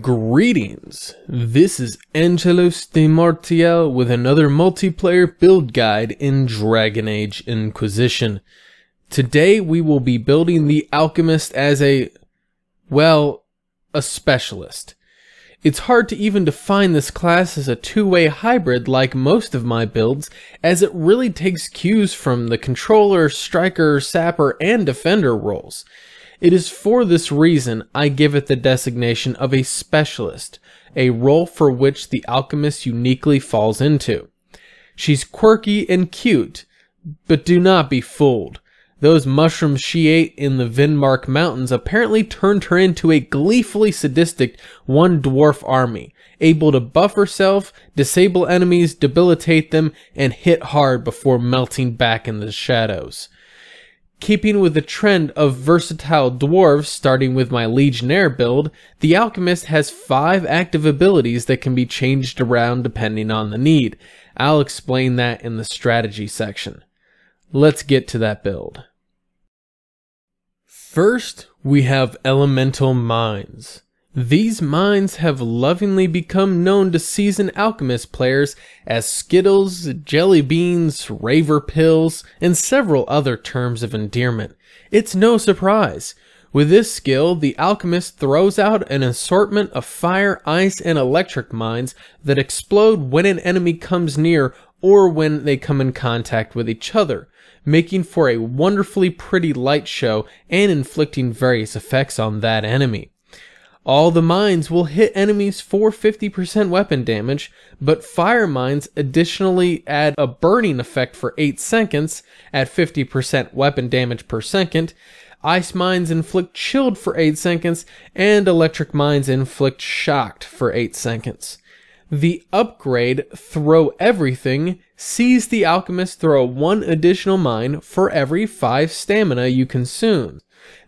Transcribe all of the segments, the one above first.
Greetings, this is Angelos de Martial with another multiplayer build guide in Dragon Age Inquisition. Today we will be building the Alchemist as a, well, a specialist. It's hard to even define this class as a two-way hybrid like most of my builds, as it really takes cues from the controller, striker, sapper, and defender roles. It is for this reason I give it the designation of a specialist, a role for which the alchemist uniquely falls into. She's quirky and cute, but do not be fooled. Those mushrooms she ate in the Vinmark Mountains apparently turned her into a gleefully sadistic one dwarf army, able to buff herself, disable enemies, debilitate them, and hit hard before melting back in the shadows. Keeping with the trend of versatile dwarves, starting with my Legionnaire build, the Alchemist has 5 active abilities that can be changed around depending on the need. I'll explain that in the strategy section. Let's get to that build. First, we have Elemental Mines. These mines have lovingly become known to seasoned alchemist players as skittles, jelly beans, raver pills, and several other terms of endearment. It's no surprise. With this skill, the alchemist throws out an assortment of fire, ice, and electric mines that explode when an enemy comes near or when they come in contact with each other, making for a wonderfully pretty light show and inflicting various effects on that enemy. All the mines will hit enemies for 50% weapon damage, but fire mines additionally add a burning effect for 8 seconds at 50% weapon damage per second. Ice mines inflict chilled for 8 seconds, and electric mines inflict shocked for 8 seconds. The upgrade, Throw Everything, sees the alchemist throw one additional mine for every 5 stamina you consume.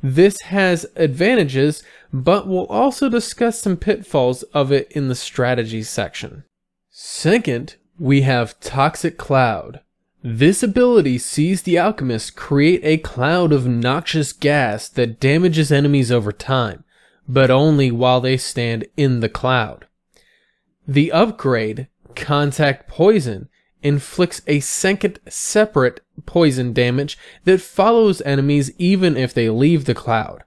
This has advantages, but we'll also discuss some pitfalls of it in the strategy section. Second, we have Toxic Cloud. This ability sees the alchemist create a cloud of noxious gas that damages enemies over time, but only while they stand in the cloud. The upgrade, Contact Poison, inflicts a second separate poison damage that follows enemies even if they leave the cloud.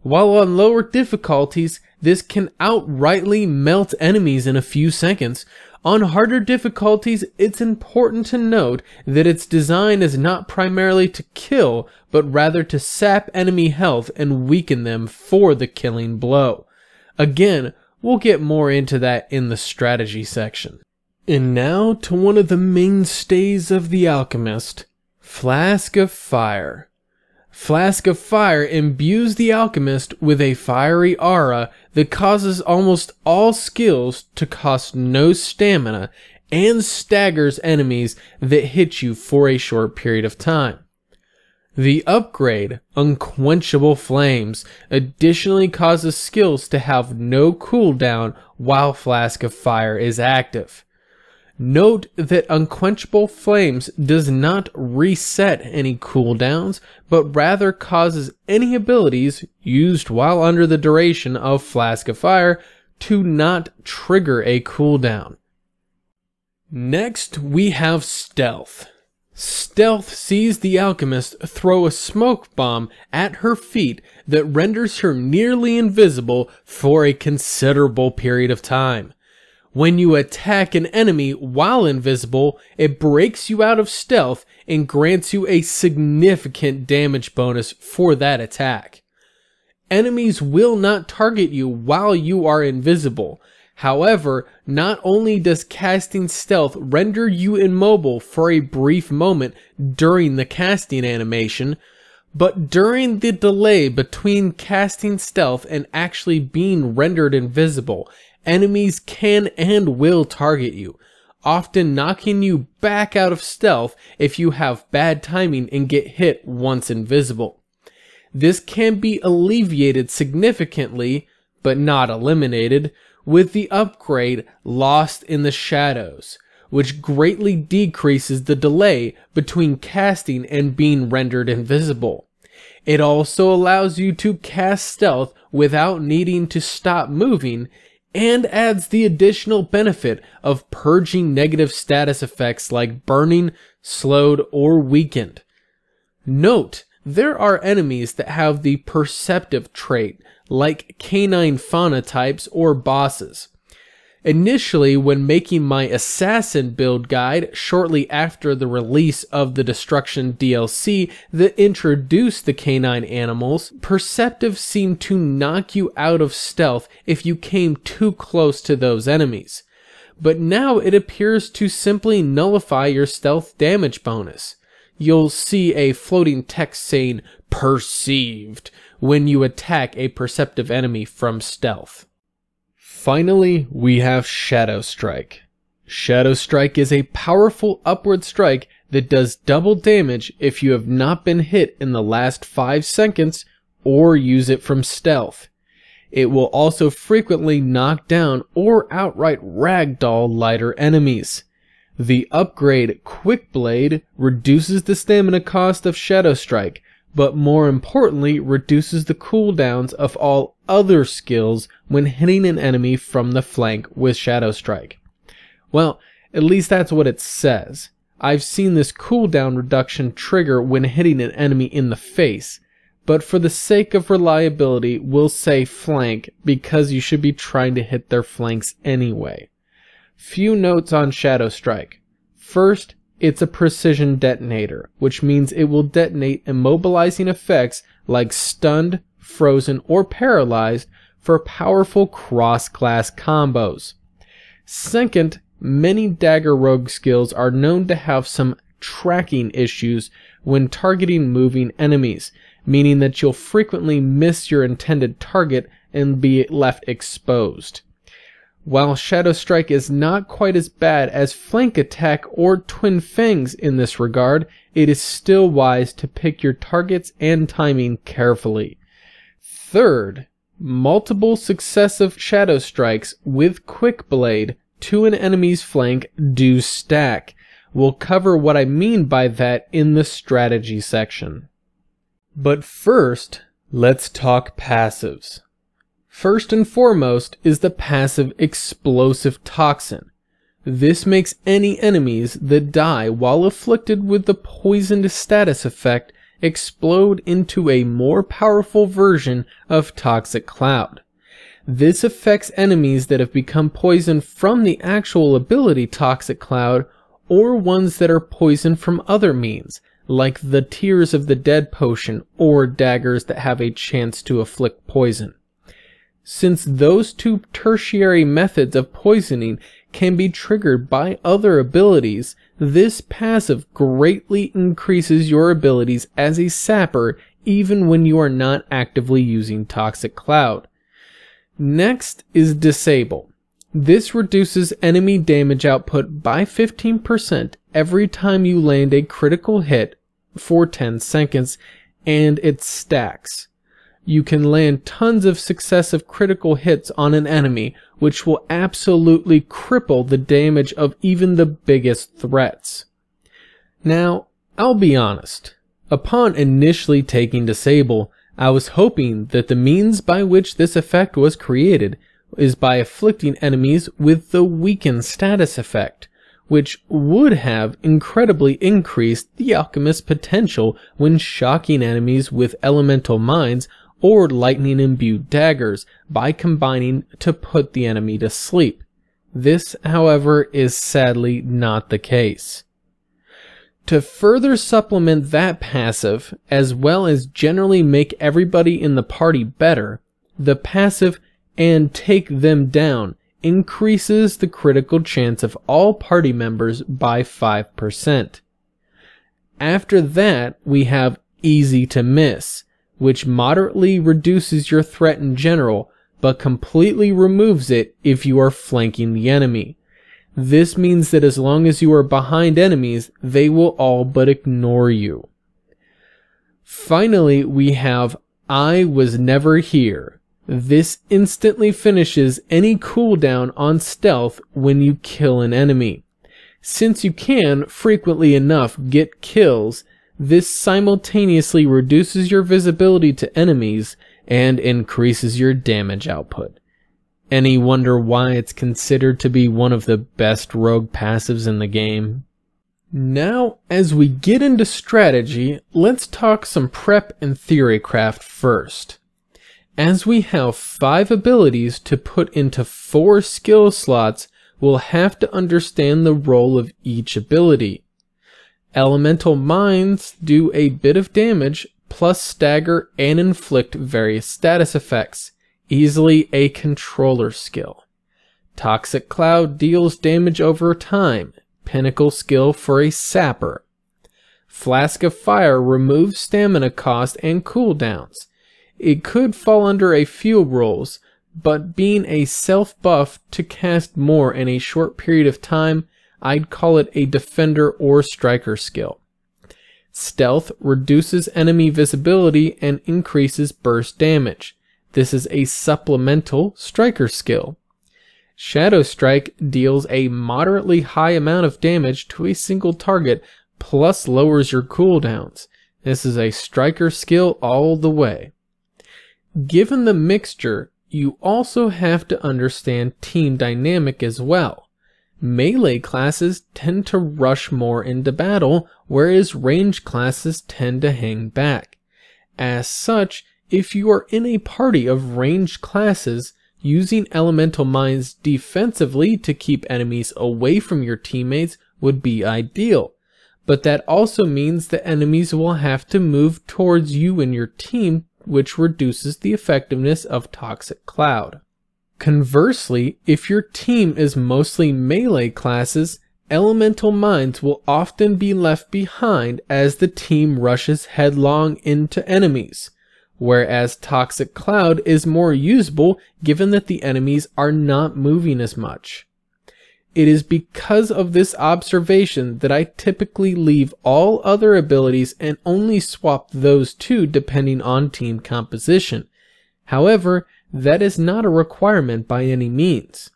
While on lower difficulties, this can outrightly melt enemies in a few seconds. On harder difficulties, it's important to note that its design is not primarily to kill, but rather to sap enemy health and weaken them for the killing blow. Again, we'll get more into that in the strategy section. And now to one of the mainstays of The Alchemist, Flask of Fire. Flask of Fire imbues the alchemist with a fiery aura that causes almost all skills to cost no stamina and staggers enemies that hit you for a short period of time. The upgrade, Unquenchable Flames, additionally causes skills to have no cooldown while Flask of Fire is active. Note that Unquenchable Flames does not reset any cooldowns, but rather causes any abilities used while under the duration of Flask of Fire to not trigger a cooldown. Next, we have Stealth. Stealth sees the alchemist throw a smoke bomb at her feet that renders her nearly invisible for a considerable period of time. When you attack an enemy while invisible, it breaks you out of stealth and grants you a significant damage bonus for that attack. Enemies will not target you while you are invisible. However, not only does casting stealth render you immobile for a brief moment during the casting animation, but during the delay between casting stealth and actually being rendered invisible, enemies can and will target you, often knocking you back out of stealth if you have bad timing and get hit once invisible. This can be alleviated significantly, but not eliminated, with the upgrade Lost in the Shadows, which greatly decreases the delay between casting and being rendered invisible. It also allows you to cast stealth without needing to stop moving and adds the additional benefit of purging negative status effects like burning, slowed, or weakened. Note, there are enemies that have the perceptive trait, like canine fauna types or bosses. Initially, when making my Assassin build guide shortly after the release of the Destruction DLC that introduced the canine animals, Perceptive seemed to knock you out of stealth if you came too close to those enemies. But now it appears to simply nullify your stealth damage bonus. You'll see a floating text saying perceived when you attack a perceptive enemy from stealth. Finally, we have Shadow Strike. Shadow Strike is a powerful upward strike that does double damage if you have not been hit in the last 5 seconds or use it from stealth. It will also frequently knock down or outright ragdoll lighter enemies. The upgrade Quick Blade reduces the stamina cost of Shadow Strike, but more importantly reduces the cooldowns of all other skills when hitting an enemy from the flank with Shadow Strike. Well, at least that's what it says. I've seen this cooldown reduction trigger when hitting an enemy in the face, but for the sake of reliability, we'll say flank because you should be trying to hit their flanks anyway. Few notes on Shadow Strike. First, it's a precision detonator, which means it will detonate immobilizing effects like stunned, frozen, or paralyzed for powerful cross-class combos. Second, many dagger rogue skills are known to have some tracking issues when targeting moving enemies, meaning that you'll frequently miss your intended target and be left exposed. While Shadow Strike is not quite as bad as Flank Attack or Twin Fangs in this regard, it is still wise to pick your targets and timing carefully. Third, multiple successive Shadow Strikes with Quick Blade to an enemy's flank do stack. We'll cover what I mean by that in the strategy section. But first, let's talk passives. First and foremost is the passive Explosive Toxin. This makes any enemies that die while afflicted with the poisoned status effect explode into a more powerful version of Toxic Cloud. This affects enemies that have become poisoned from the actual ability Toxic Cloud or ones that are poisoned from other means, like the Tears of the Dead potion or daggers that have a chance to afflict poison. Since those two tertiary methods of poisoning can be triggered by other abilities, this passive greatly increases your abilities as a sapper even when you are not actively using Toxic Cloud. Next is Disable. This reduces enemy damage output by 15% every time you land a critical hit for 10 seconds, and it stacks you can land tons of successive critical hits on an enemy, which will absolutely cripple the damage of even the biggest threats. Now, I'll be honest. Upon initially taking Disable, I was hoping that the means by which this effect was created is by afflicting enemies with the Weakened status effect, which would have incredibly increased the alchemist's potential when shocking enemies with elemental minds or lightning imbued daggers by combining to put the enemy to sleep. This, however, is sadly not the case. To further supplement that passive, as well as generally make everybody in the party better, the passive and take them down increases the critical chance of all party members by 5%. After that, we have easy to miss, which moderately reduces your threat in general, but completely removes it if you are flanking the enemy. This means that as long as you are behind enemies, they will all but ignore you. Finally, we have I was never here. This instantly finishes any cooldown on stealth when you kill an enemy. Since you can, frequently enough, get kills, this simultaneously reduces your visibility to enemies and increases your damage output. Any wonder why it's considered to be one of the best rogue passives in the game? Now, as we get into strategy, let's talk some prep and theorycraft first. As we have five abilities to put into four skill slots, we'll have to understand the role of each ability. Elemental minds do a bit of damage, plus stagger and inflict various status effects, easily a controller skill. Toxic Cloud deals damage over time, pinnacle skill for a sapper. Flask of Fire removes stamina cost and cooldowns. It could fall under a few rules, but being a self buff to cast more in a short period of time I'd call it a defender or striker skill. Stealth reduces enemy visibility and increases burst damage. This is a supplemental striker skill. Shadow Strike deals a moderately high amount of damage to a single target, plus lowers your cooldowns. This is a striker skill all the way. Given the mixture, you also have to understand team dynamic as well. Melee classes tend to rush more into battle, whereas range classes tend to hang back. As such, if you are in a party of ranged classes, using elemental mines defensively to keep enemies away from your teammates would be ideal. But that also means the enemies will have to move towards you and your team, which reduces the effectiveness of Toxic Cloud. Conversely, if your team is mostly melee classes, elemental minds will often be left behind as the team rushes headlong into enemies, whereas Toxic Cloud is more usable given that the enemies are not moving as much. It is because of this observation that I typically leave all other abilities and only swap those two depending on team composition. However, that is not a requirement by any means.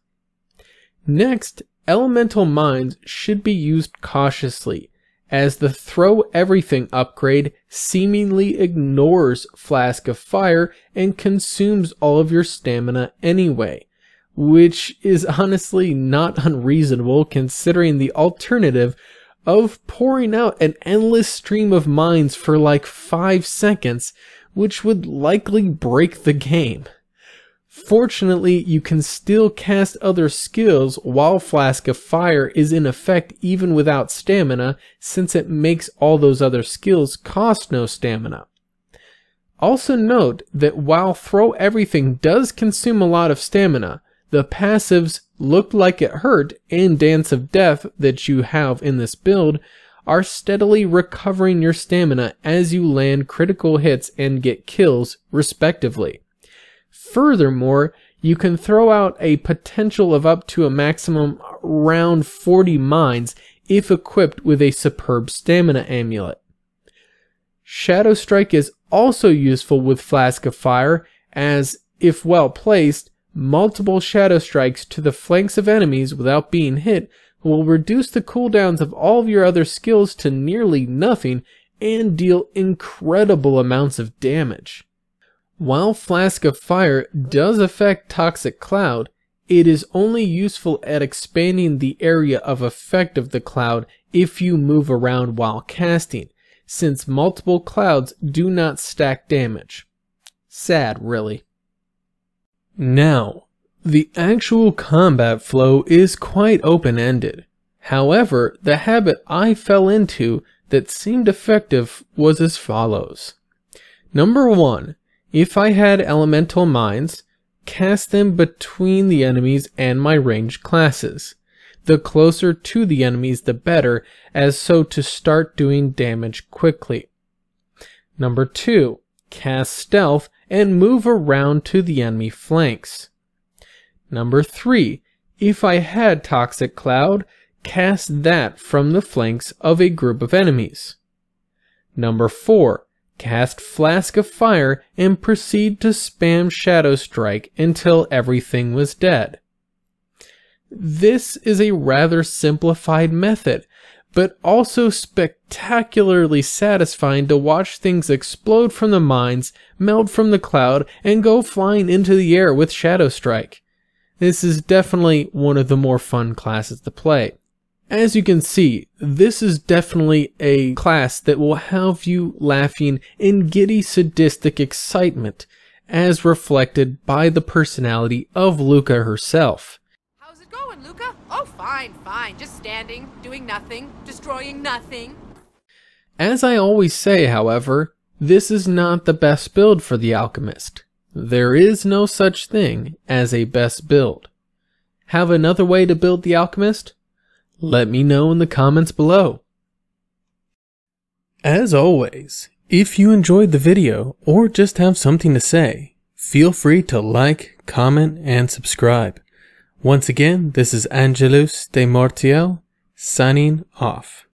Next, elemental mines should be used cautiously, as the throw everything upgrade seemingly ignores Flask of Fire and consumes all of your stamina anyway, which is honestly not unreasonable considering the alternative of pouring out an endless stream of mines for like 5 seconds, which would likely break the game. Fortunately, you can still cast other skills while Flask of Fire is in effect even without stamina, since it makes all those other skills cost no stamina. Also note that while Throw Everything does consume a lot of stamina, the passives Look Like It Hurt and Dance of Death that you have in this build are steadily recovering your stamina as you land critical hits and get kills, respectively. Furthermore, you can throw out a potential of up to a maximum round 40 mines if equipped with a superb stamina amulet. Shadow Strike is also useful with Flask of Fire as, if well placed, multiple Shadow Strikes to the flanks of enemies without being hit will reduce the cooldowns of all of your other skills to nearly nothing and deal incredible amounts of damage. While Flask of Fire does affect Toxic Cloud, it is only useful at expanding the area of effect of the cloud if you move around while casting, since multiple clouds do not stack damage. Sad, really. Now, the actual combat flow is quite open-ended. However, the habit I fell into that seemed effective was as follows. Number 1. If I had elemental minds, cast them between the enemies and my range classes. The closer to the enemies the better, as so to start doing damage quickly. Number 2. Cast stealth and move around to the enemy flanks. Number 3. If I had Toxic Cloud, cast that from the flanks of a group of enemies. Number 4 cast Flask of Fire, and proceed to spam Shadow Strike until everything was dead. This is a rather simplified method, but also spectacularly satisfying to watch things explode from the mines, melt from the cloud, and go flying into the air with Shadow Strike. This is definitely one of the more fun classes to play. As you can see, this is definitely a class that will have you laughing in giddy sadistic excitement, as reflected by the personality of Luca herself. How's it going, Luca? Oh, fine, fine. Just standing, doing nothing, destroying nothing. As I always say, however, this is not the best build for the alchemist. There is no such thing as a best build. Have another way to build the alchemist? Let me know in the comments below. As always, if you enjoyed the video or just have something to say, feel free to like, comment, and subscribe. Once again, this is Angelus de Mortiel signing off.